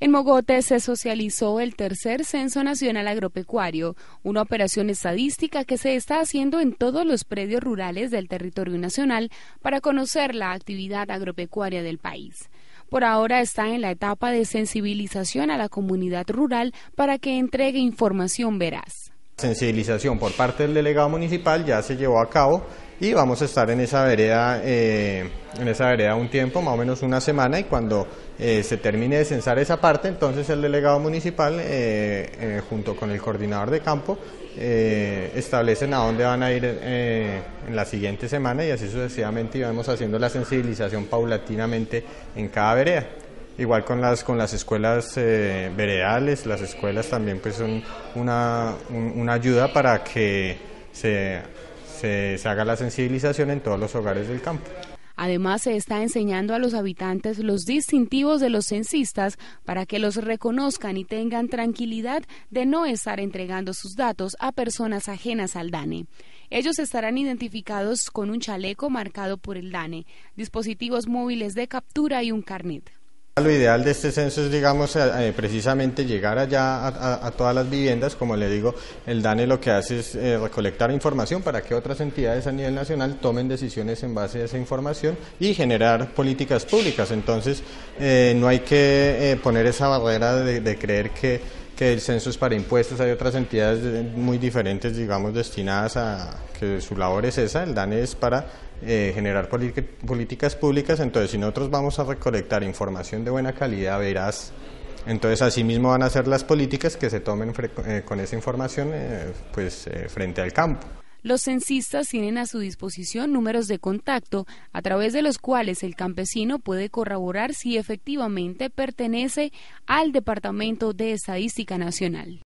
En Mogote se socializó el tercer Censo Nacional Agropecuario, una operación estadística que se está haciendo en todos los predios rurales del territorio nacional para conocer la actividad agropecuaria del país. Por ahora está en la etapa de sensibilización a la comunidad rural para que entregue información veraz sensibilización por parte del delegado municipal ya se llevó a cabo y vamos a estar en esa vereda eh, en esa vereda un tiempo, más o menos una semana y cuando eh, se termine de censar esa parte, entonces el delegado municipal eh, junto con el coordinador de campo establecen a dónde van a ir en la siguiente semana y así sucesivamente vamos haciendo la sensibilización paulatinamente en cada vereda. Igual con las, con las escuelas eh, veredales, las escuelas también pues son una, ayuda para que se haga la sensibilización en todos los hogares del campo. Además, se está enseñando a los habitantes los distintivos de los censistas para que los reconozcan y tengan tranquilidad de no estar entregando sus datos a personas ajenas al DANE. Ellos estarán identificados con un chaleco marcado por el DANE, dispositivos móviles de captura y un carnet. Lo ideal de este censo es, digamos, eh, eh, precisamente llegar allá a, todas las viviendas. Como le digo, el DANE lo que hace es eh, recolectar información para que otras entidades a nivel nacional tomen decisiones en base a esa información y generar políticas públicas. Entonces, no hay que poner esa barrera de creer que que el censo es para impuestos, hay otras entidades muy diferentes, digamos, destinadas a que su labor es esa, el DANE es para eh, generar políticas públicas, entonces si nosotros vamos a recolectar información de buena calidad, verás, entonces así mismo van a ser las políticas que se tomen eh, con esa información eh, pues, frente al campo. Los censistas tienen a su disposición números de contacto a través de los cuales el campesino puede corroborar si efectivamente pertenece al Departamento de Estadística Nacional.